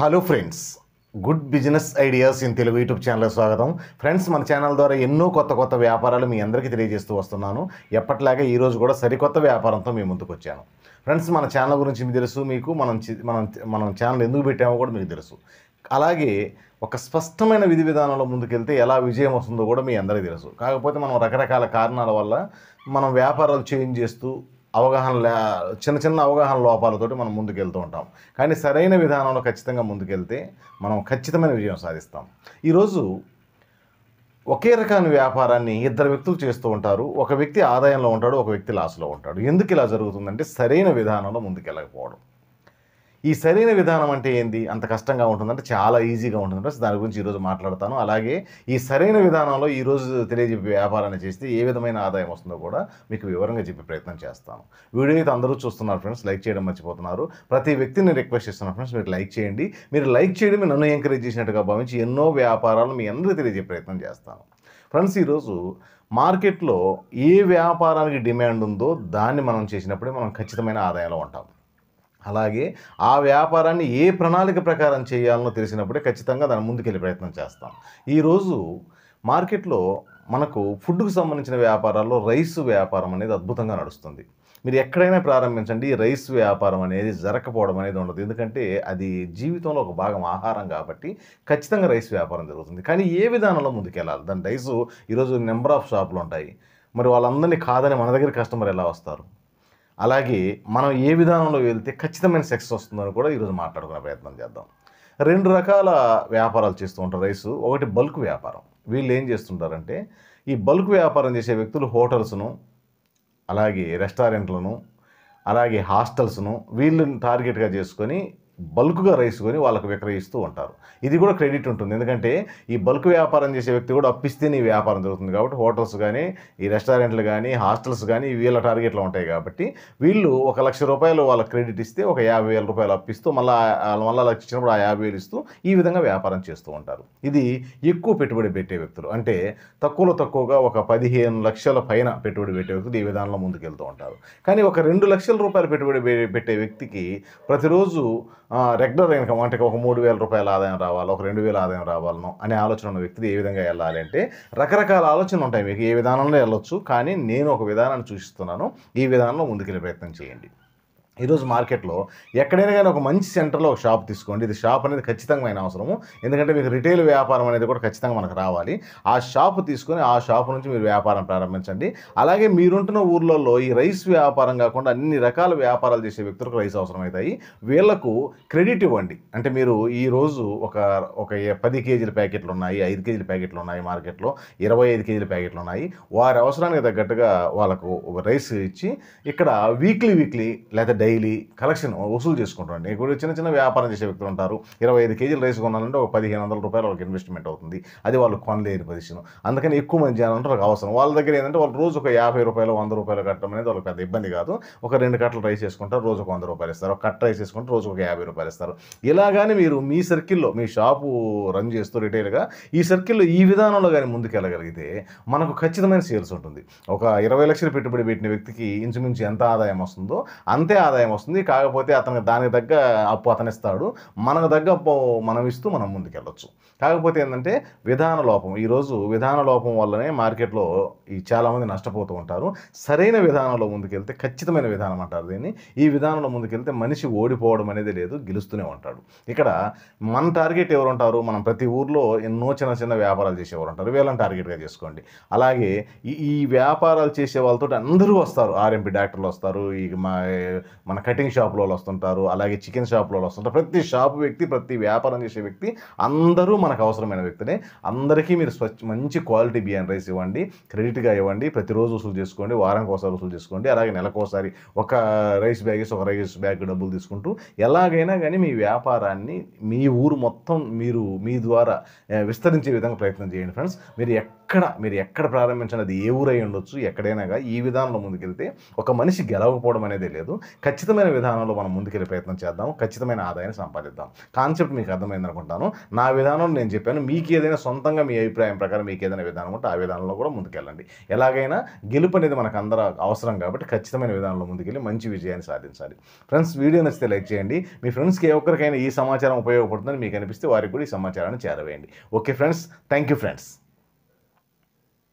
hello friends good business ideas in Telugu YouTube channel స్వాగతం friends మన channel ద్వారా ఎన్నో కొత్త కొత్త వ్యాపారాలు మీ అందరికీ తెలియజేస్తూ వస్తున్నాను ఎప్పటిలాగే ఈరోజు కూడా సరికొత్త వ్యాపారంతో మీ ముందుకు వచ్చాను ఫ్రెండ్స్ మన ఛానల్ గురించి మీకు తెలుసు మీకు మనం మనం మనం ఛానల్ ఎందుకు పెట్టామో కూడా మీకు తెలుసు అలాగే ఒక స్పష్టమైన విధి విధానంలో ముందుకెళ్తే ఎలా విజయం వస్తుందో కూడా మీ అందరికీ తెలుసు కాకపోతే మనం రకరకాల కారణాల వల్ల మనం వ్యాపారాలు చేంజ్ చేస్తూ అవగాహన లే చిన్న చిన్న అవగాహన లోపాలతోటి మనం ముందుకెళ్తూ ఉంటాం కానీ సరైన విధానంలో ఖచ్చితంగా ముందుకెళ్తే మనం ఖచ్చితమైన విజయం సాధిస్తాం ఈరోజు ఒకే రకమైన వ్యాపారాన్ని ఇద్దరు వ్యక్తులు చేస్తూ ఉంటారు ఒక వ్యక్తి ఆదాయంలో ఉంటాడు ఒక వ్యక్తి లాస్లో ఉంటాడు ఎందుకు ఇలా జరుగుతుందంటే సరైన విధానంలో ముందుకెళ్ళకపోవడం ఈ సరైన విధానం అంటే ఏంది అంత కష్టంగా ఉంటుందంటే చాలా ఈజీగా ఉంటుంది ఫ్రెండ్స్ దాని గురించి ఈరోజు మాట్లాడతాను అలాగే ఈ సరైన విధానంలో ఈరోజు తెలియజెప్పి వ్యాపారాన్ని చేస్తే ఏ విధమైన ఆదాయం వస్తుందో కూడా మీకు వివరంగా చెప్పే ప్రయత్నం చేస్తాను వీడియో అయితే అందరూ చూస్తున్నారు ఫ్రెండ్స్ లైక్ చేయడం మర్చిపోతున్నారు ప్రతి వ్యక్తిని రిక్వెస్ట్ చేస్తున్నారు ఫ్రెండ్స్ మీరు లైక్ చేయండి మీరు లైక్ చేయడం నన్ను ఎంకరేజ్ చేసినట్టుగా భావించి ఎన్నో వ్యాపారాలు మీ అందరూ తెలియజే ప్రయత్నం చేస్తాను ఫ్రెండ్స్ ఈరోజు మార్కెట్లో ఏ వ్యాపారానికి డిమాండ్ ఉందో దాన్ని మనం చేసినప్పుడే మనం ఖచ్చితమైన ఆదాయంలో ఉంటాం అలాగే ఆ వ్యాపారాన్ని ఏ ప్రణాళిక ప్రకారం చేయాలనో తెలిసినప్పుడే ఖచ్చితంగా దాని ముందుకెళ్ళే ప్రయత్నం చేస్తాం ఈరోజు మార్కెట్లో మనకు ఫుడ్కు సంబంధించిన వ్యాపారాల్లో రైస్ వ్యాపారం అనేది అద్భుతంగా నడుస్తుంది మీరు ఎక్కడైనా ప్రారంభించండి రైస్ వ్యాపారం అనేది జరగకపోవడం అనేది ఉండదు ఎందుకంటే అది జీవితంలో ఒక భాగం ఆహారం కాబట్టి ఖచ్చితంగా రైస్ వ్యాపారం జరుగుతుంది కానీ ఏ విధానంలో ముందుకెళ్ళాలి దాని రైసు ఈరోజు నెంబర్ ఆఫ్ షాపులు ఉంటాయి మరి వాళ్ళందరినీ కాదని మన దగ్గర కస్టమర్ ఎలా వస్తారు అలాగే మనం ఏ విధానంలో వెళ్తే ఖచ్చితమైన సక్సెస్ వస్తుందని కూడా ఈరోజు మాట్లాడుకునే ప్రయత్నం చేద్దాం రెండు రకాల వ్యాపారాలు చేస్తూ ఉంటారు రైస్ ఒకటి బల్క్ వ్యాపారం వీళ్ళు ఏం చేస్తుంటారంటే ఈ బల్క్ వ్యాపారం చేసే వ్యక్తులు హోటల్స్ను అలాగే రెస్టారెంట్లను అలాగే హాస్టల్స్ను వీళ్ళని టార్గెట్గా చేసుకొని బల్క్గా రైసుకొని వాళ్ళకు విక్రయిస్తూ ఉంటారు ఇది కూడా క్రెడిట్ ఉంటుంది ఎందుకంటే ఈ బల్క్ వ్యాపారం చేసే వ్యక్తి కూడా అప్పిస్తేనే ఈ వ్యాపారం జరుగుతుంది కాబట్టి హోటల్స్ కానీ ఈ రెస్టారెంట్లు కానీ హాస్టల్స్ కానీ వీళ్ళ టార్గెట్లు ఉంటాయి కాబట్టి వీళ్ళు ఒక లక్ష రూపాయలు వాళ్ళకి క్రెడిట్ ఇస్తే ఒక యాభై వేల రూపాయలు అప్పిస్తూ మళ్ళీ మళ్ళీ లక్ష ఇచ్చినప్పుడు ఆ యాభై వేలు ఇస్తూ ఈ విధంగా వ్యాపారం చేస్తూ ఉంటారు ఇది ఎక్కువ పెట్టుబడి పెట్టే వ్యక్తులు అంటే తక్కువలో తక్కువగా ఒక పదిహేను లక్షల పైన పెట్టుబడి పెట్టే వ్యక్తులు ఈ విధానంలో ముందుకెళ్తూ ఉంటారు కానీ ఒక రెండు లక్షల రూపాయలు పెట్టుబడి పెట్టే వ్యక్తికి ప్రతిరోజు రెగ్యులర్ ఇన్కమ్ అంటే ఒక మూడు వేల రూపాయల ఆదాయం రావాలి ఒక రెండు వేల ఆదాయం రావాలను అనే ఆలోచన ఉన్న వ్యక్తిది ఏ విధంగా వెళ్ళాలి అంటే రకరకాల ఆలోచనలు ఉంటాయి మీకు ఏ విధానంలో వెళ్ళొచ్చు కానీ నేను ఒక విధానాన్ని చూసిస్తున్నాను ఈ విధానంలో ముందుకెళ్ళే ప్రయత్నం చేయండి ఈరోజు మార్కెట్లో ఎక్కడైనా కానీ ఒక మంచి సెంటర్లో ఒక షాప్ తీసుకోండి ఇది షాప్ అనేది ఖచ్చితంగా అవసరము ఎందుకంటే మీకు రిటైల్ వ్యాపారం అనేది కూడా ఖచ్చితంగా మనకు రావాలి ఆ షాప్ తీసుకొని ఆ షాప్ నుంచి మీరు వ్యాపారం ప్రారంభించండి అలాగే మీరుంటున్న ఊర్లలో ఈ రైస్ వ్యాపారం కాకుండా అన్ని రకాల వ్యాపారాలు చేసే వ్యక్తులకు రైస్ అవసరమవుతాయి వీళ్లకు క్రెడిట్ ఇవ్వండి అంటే మీరు ఈరోజు ఒక ఒక పది కేజీల ప్యాకెట్లు ఉన్నాయి ఐదు కేజీల ప్యాకెట్లు ఉన్నాయి మార్కెట్లో ఇరవై ఐదు కేజీల ప్యాకెట్లు ఉన్నాయి వారి అవసరానికి తగ్గట్టుగా వాళ్ళకు రైస్ ఇచ్చి ఇక్కడ వీక్లీ వీక్లీ లేదా డైలీ కలెక్షన్ వసూలు చేసుకుంటాం కూడా చిన్న చిన్న వ్యాపారం చేసే వ్యక్తులు ఉంటారు ఇరవై ఐదు కేజీలు రైస్ కొనాలంటే ఒక పదిహేను వందల రూపాయలు వాళ్ళకి ఇన్వెస్ట్మెంట్ అవుతుంది అది వాళ్ళు కొనలేని పొజిషన్ అందుకని ఎక్కువ మంది జనాలంటే వాళ్ళకి అవసరం వాళ్ళ దగ్గర ఏంటంటే వాళ్ళు రోజు ఒక యాభై రూపాయలు వంద రూపాయలు కట్టడం అనేది వాళ్ళకి పెద్ద ఇబ్బంది కాదు ఒక రెండు కట్టలు రైస్ చేసుకుంటారు రోజు ఒక వంద రూపాయలు ఇస్తారు ఒక కట్ట రైస్ చేసుకుంటే రోజు ఒక యాభై రూపాయలు ఇస్తారు ఇలాగానే మీరు మీ సర్కిల్లో మీ షాపు రన్ చేస్తూ రిటైల్గా ఈ సర్కిల్లో ఈ విధానంలో కానీ ముందుకెళ్ళగలిగితే మనకు ఖచ్చితమైన సేల్స్ ఉంటుంది ఒక ఇరవై లక్షలు పెట్టుబడి పెట్టిన వ్యక్తికి ఇంచుమించు ఎంత ఆదాయం వస్తుందో అంతే ఆదాయం వస్తుంది కాకపోతే అతనికి దానికి తగ్గ అప్పు అతను ఇస్తాడు మనకు తగ్గ అప్పు మనం ఇస్తూ మనం ముందుకెళ్ళొచ్చు కాకపోతే ఏంటంటే విధాన లోపం ఈరోజు విధాన లోపం వల్లనే మార్కెట్లో ఈ చాలామంది నష్టపోతూ ఉంటారు సరైన విధానంలో ముందుకెళ్తే ఖచ్చితమైన విధానం అంటారు దీన్ని ఈ విధానంలో ముందుకెళ్తే మనిషి ఓడిపోవడం అనేది లేదు గెలుస్తూనే ఉంటాడు ఇక్కడ మన టార్గెట్ ఎవరు ఉంటారు మనం ప్రతి ఊర్లో ఎన్నో చిన్న చిన్న వ్యాపారాలు చేసేవారు ఉంటారు వీళ్ళని టార్గెట్గా చేసుకోండి అలాగే ఈ వ్యాపారాలు చేసే వాళ్ళతో అందరూ వస్తారు ఆర్ఎంపీ డాక్టర్లు వస్తారు ఈ మా మన కటింగ్ షాపులో వస్తుంటారు అలాగే చికెన్ షాపులో వస్తుంటారు ప్రతి షాప్ వ్యక్తి ప్రతి వ్యాపారం చేసే వ్యక్తి అందరూ మనకు అవసరమైన వ్యక్తినే అందరికీ మీరు స్వచ్ఛ మంచి క్వాలిటీ బియ్యం రైస్ ఇవ్వండి క్రెడిట్గా ఇవ్వండి ప్రతిరోజు వసూలు చేసుకోండి వారానికి ఒకసారి వసూలు చేసుకోండి అలాగే నెలకోసారి ఒక రైస్ బ్యాగ్ ఒక రైస్ బ్యాగ్ డబ్బులు తీసుకుంటూ ఎలాగైనా కానీ మీ వ్యాపారాన్ని మీ ఊరు మొత్తం మీరు మీ ద్వారా విస్తరించే విధంగా ప్రయత్నం చేయండి ఫ్రెండ్స్ మీరు ఎక్కడ మీరు ఎక్కడ ప్రారంభించిన అది ఏ ఊరై ఉండొచ్చు ఎక్కడైనా ఈ విధానంలో ముందుకెళ్తే ఒక మనిషి గెలవకపోవడం అనేది లేదు ఖచ్చితమైన విధానంలో మనం ముందుకెళ్ళే ప్రయత్నం చేద్దాం ఖచ్చితమైన ఆదాయాన్ని సంపాదిద్దాం కాన్సెప్ట్ మీకు అర్థమైంది అనుకుంటాను నా విధానం నేను చెప్పాను మీకు ఏదైనా సొంతంగా మీ అభిప్రాయం ప్రకారం మీకు ఏదైనా విధానం ఉంటే ఆ విధానంలో కూడా ముందుకెళ్ళండి ఎలాగైనా గెలుపు అనేది మనకు అందరూ అవసరం కాబట్టి ఖచ్చితమైన విధానంలో ముందుకెళ్ళి మంచి విజయాన్ని సాధించాలి ఫ్రెండ్స్ వీడియో నచ్చితే లైక్ చేయండి మీ ఫ్రెండ్స్కి ఏ ఒక్కరికైనా ఈ సమాచారం ఉపయోగపడుతుందని మీకు అనిపిస్తే వారికి కూడా ఈ సమాచారాన్ని చేరవేయండి okay friends thank you friends